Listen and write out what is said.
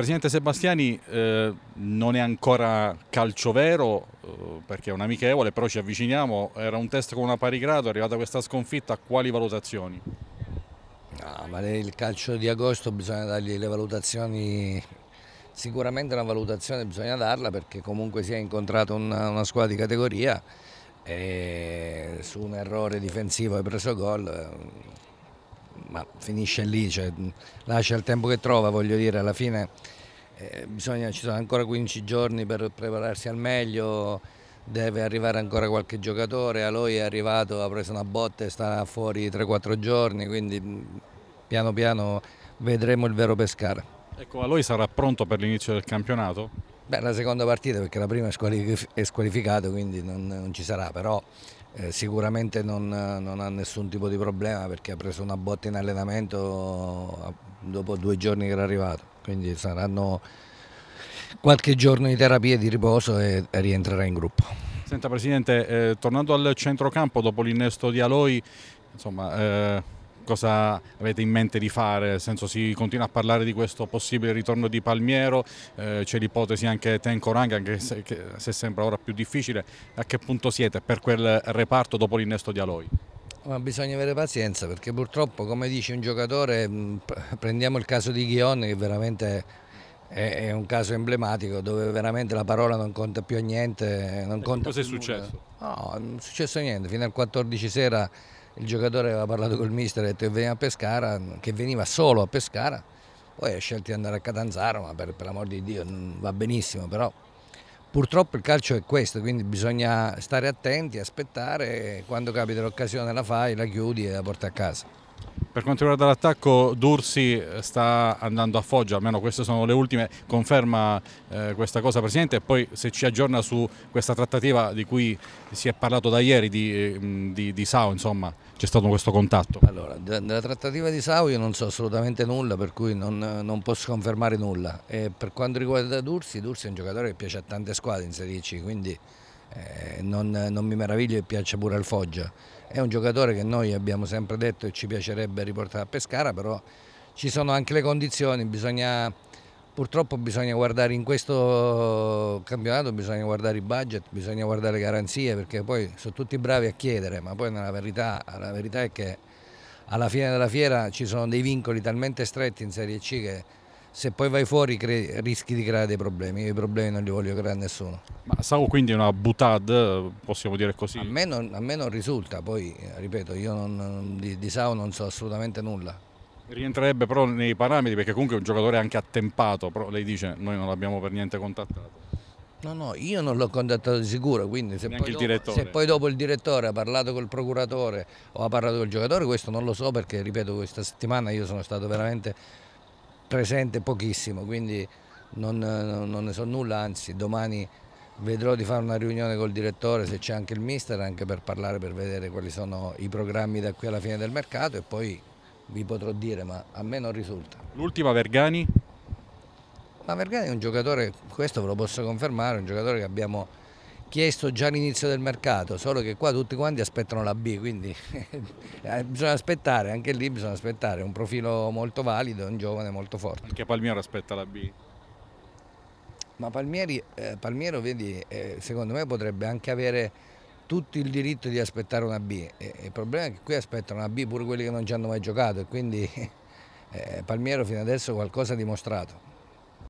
Presidente Sebastiani eh, non è ancora calcio vero eh, perché è un amichevole, però ci avviciniamo, era un test con una pari grado, è arrivata questa sconfitta, quali valutazioni? No, ma il calcio di agosto bisogna dargli le valutazioni, sicuramente una valutazione bisogna darla perché comunque si è incontrato una, una squadra di categoria e su un errore difensivo hai preso gol eh, ma finisce lì, cioè, lascia il tempo che trova, voglio dire, alla fine eh, bisogna, ci sono ancora 15 giorni per prepararsi al meglio, deve arrivare ancora qualche giocatore, Aloy è arrivato, ha preso una botta e sta fuori 3-4 giorni, quindi piano piano vedremo il vero pescare. Ecco, Aloy sarà pronto per l'inizio del campionato? Beh, la seconda partita perché la prima è squalificato, quindi non, non ci sarà, però eh, sicuramente non, non, ha nessun tipo di problema perché ha preso una botta in allenamento eh, dopo due giorni che era arrivato, quindi saranno qualche giorno di terapia e di riposo e, rientrerà in gruppo. Senta Presidente, eh, tornando al centrocampo dopo l'innesto di Aloy, insomma... Eh cosa avete in mente di fare? Nel senso si continua a parlare di questo possibile ritorno di Palmiero, eh, c'è l'ipotesi anche Tencoranga, anche se, che, se sembra ora più difficile, a che punto siete per quel reparto dopo l'innesto di Aloy? Ma bisogna avere pazienza perché purtroppo, come dice un giocatore, mm, prendiamo il caso di Ghion che veramente è, un caso emblematico dove veramente la parola non conta più a niente. Non conta cosa è successo? Nulla. No, non è successo niente, fino al 14 sera il giocatore aveva parlato col mister e ha detto che veniva a Pescara, che veniva solo a Pescara, poi ha scelto di andare a Catanzaro, ma per, per l'amor di Dio va benissimo, però purtroppo il calcio è questo, quindi bisogna stare attenti, aspettare, quando capita l'occasione la fai, la chiudi e la porti a casa. Per quanto riguarda l'attacco, Dursi sta andando a Foggia, almeno queste sono le ultime, conferma eh, questa cosa Presidente e poi se ci aggiorna su questa trattativa di cui si è parlato da ieri di, eh, di, di Sao, insomma, c'è stato questo contatto? Allora, della trattativa di Sao io non so assolutamente nulla, per cui non, non posso confermare nulla. E per quanto riguarda Dursi, Dursi è un giocatore che piace a tante squadre in Serie C, quindi eh, non, non, mi meraviglio e piaccia pure al Foggia. È un giocatore che noi abbiamo sempre detto e ci piacerebbe riportare a Pescara, però ci sono anche le condizioni, bisogna, purtroppo bisogna guardare in questo campionato, bisogna guardare i budget, bisogna guardare le garanzie, perché poi sono tutti bravi a chiedere, ma poi nella verità, la verità è che alla fine della fiera ci sono dei vincoli talmente stretti in Serie C che se poi vai fuori rischi di creare dei problemi, io i problemi non li voglio creare a nessuno. Ma Sau quindi è una butad, possiamo dire così? A me non, a me non risulta, poi ripeto, io non, di, di Sau non so assolutamente nulla. Rientrerebbe però nei parametri perché comunque è un giocatore anche attempato, però lei dice noi non l'abbiamo per niente contattato. No, no, io non l'ho contattato di sicuro, quindi se poi, dopo, se poi, dopo, il direttore ha parlato col procuratore o ha parlato col giocatore, questo non lo so perché, ripeto, questa settimana io sono stato veramente presente pochissimo, quindi non, non, ne so nulla, anzi domani vedrò di fare una riunione col direttore se c'è anche il mister, anche per parlare, per vedere quali sono i programmi da qui alla fine del mercato e poi vi potrò dire, ma a me non risulta. L'ultima Vergani? Ma Vergani è un giocatore, questo ve lo posso confermare, un giocatore che abbiamo chiesto già all'inizio del mercato, solo che qua tutti quanti aspettano la B, quindi eh, bisogna aspettare, anche lì bisogna aspettare, un profilo molto valido, un giovane molto forte. Anche Palmiero aspetta la B? Ma Palmieri, eh, Palmiero, vedi, eh, secondo me potrebbe anche avere tutto il diritto di aspettare una B, e, il problema è che qui aspettano una B pure quelli che non ci hanno mai giocato e quindi eh, Palmiero fino adesso qualcosa ha dimostrato.